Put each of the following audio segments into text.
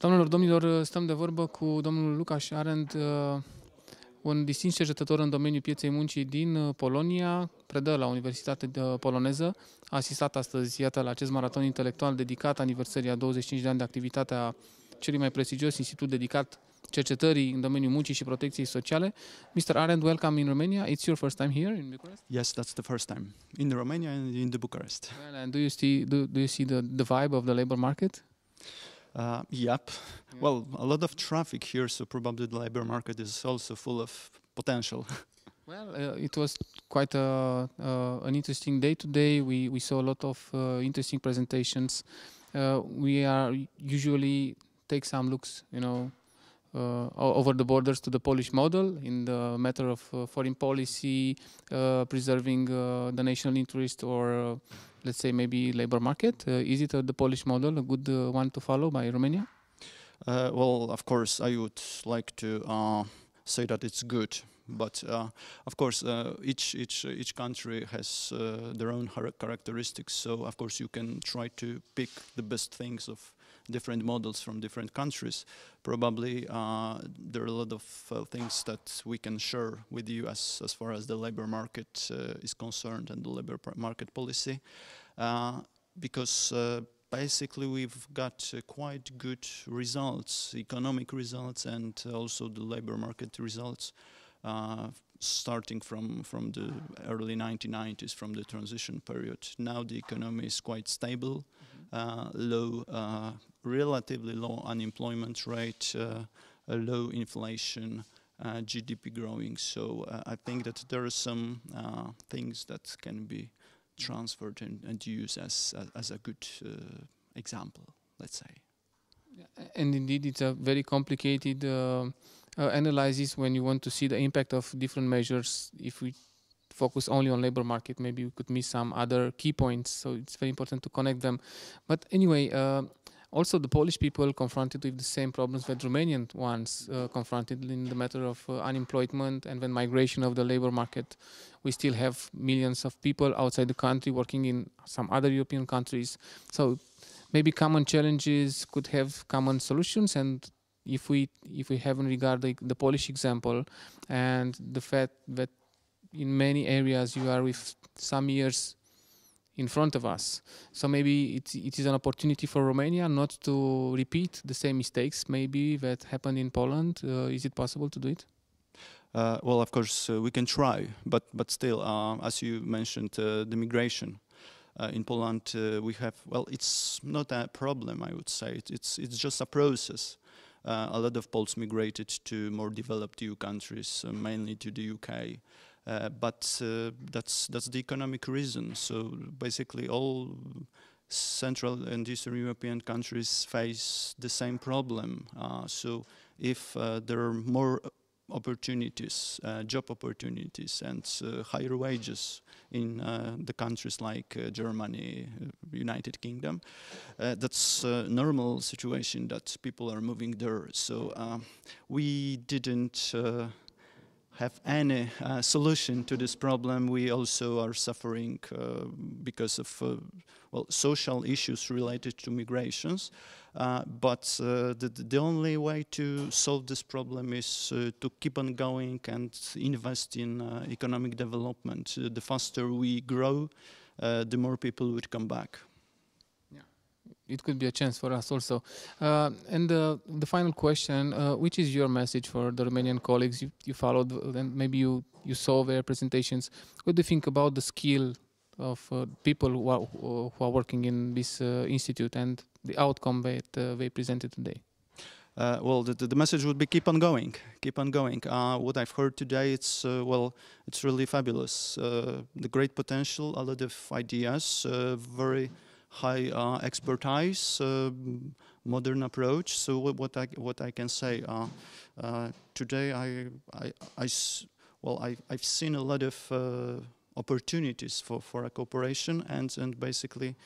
Doamnelor, domnilor, stăm de vorbă cu domnul Lucas Arend, uh, un distins cercetător în domeniul pieței muncii din uh, Polonia, predă la Universitatea uh, Poloneză, a asistat astăzi, iată, la acest maraton intelectual dedicat aniversării a 25 de ani de activitate a celui mai prestigios institut dedicat cercetării în domeniul muncii și protecției sociale. Mr. Arend, welcome in Romania. It's your first time here in Bucharest? Yes, that's the first time in Romania and in the Bucharest. Well, and do you see do, do you see the, the vibe of the labor market? Uh, yep. Yeah. Well, a lot of traffic here, so probably the labor market is also full of potential. Well, uh, it was quite a, uh, an interesting day today. We, we saw a lot of uh, interesting presentations. Uh, we are usually take some looks, you know, uh, over the borders to the Polish model in the matter of uh, foreign policy, uh, preserving the national interest, or let's say maybe labor market? is it the Polish model a good one to follow by Romania? well, of course, I would like to say that it's good but uh, of course uh, each each each country has uh, their own characteristics so of course you can try to pick the best things of different models from different countries, probably uh, there are a lot of uh, things that we can share with you as, as far as the labor market uh, is concerned and the labor market policy, because basically we've got uh, quite good results, economic results and also the labor market results uh, starting from, from the early 1990s, from the transition period. Now the economy is quite stable. Mm -hmm. Uh, low, uh, relatively low unemployment rate, uh, low inflation, GDP growing. So I think that there are some things that can be transferred and, and used as, as, a good example, let's say and indeed it's a very complicated uh, uh, analysis when you want to see the impact of different measures if we focus only on labor market maybe we could miss some other key points so it's very important to connect them but anyway uh, also the Polish people confronted with the same problems that Romanian ones uh, confronted in the matter of uh, unemployment and then migration of the labor market. We still have millions of people outside the country working in some other European countries. So maybe common challenges could have common solutions and if we if we haven't regard the, the Polish example and the fact that in many areas you are with some years in front of us. So maybe it, it is an opportunity for Romania not to repeat the same mistakes maybe that happened in Poland. Uh, is it possible to do it? Uh, well, of course, uh, we can try, but but still, uh, as you mentioned, uh, the migration uh, in Poland, we have well, it's not a problem, I would say. It, it's it's just a process. a lot of Poles migrated to more developed EU countries, mainly to the UK. Uh, but uh, that's that's the economic reason. So basically, all Central and Eastern European countries face the same problem. Uh, so if there are more opportunities, uh, job opportunities, and uh, higher wages in uh, the countries like Germany, United Kingdom. that's a normal situation that people are moving there. So we didn't have any uh, solution to this problem. We also are suffering uh, because of uh, well social issues related to migrations. Uh, but uh, the, the, only way to solve this problem is uh, to keep on going and invest in economic development. the faster we grow, the more people would come back it could be a chance for us also. Uh, and uh, the final question: uh, Which is your message for the Romanian colleagues you, you followed, and maybe you you saw their presentations? What do you think about the skill of uh, people who are, who are, working in this uh, institute and the outcome that uh, they presented today? well, the, the message would be keep on going, keep on going. what I've heard today, it's well, it's really fabulous. the great potential, a lot of ideas, very high uh, expertise, uh, modern approach. So what I what I can say uh, today, I, I, well, I, I've seen a lot of opportunities for for a cooperation, and and basically,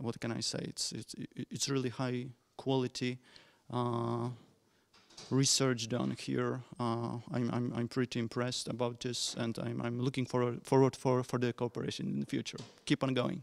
what can I say? It's it's it's really high quality research done here. Uh, I'm, I'm, I'm pretty impressed about this and I'm, I'm looking forward, forward for, for the cooperation in the future. Keep on going.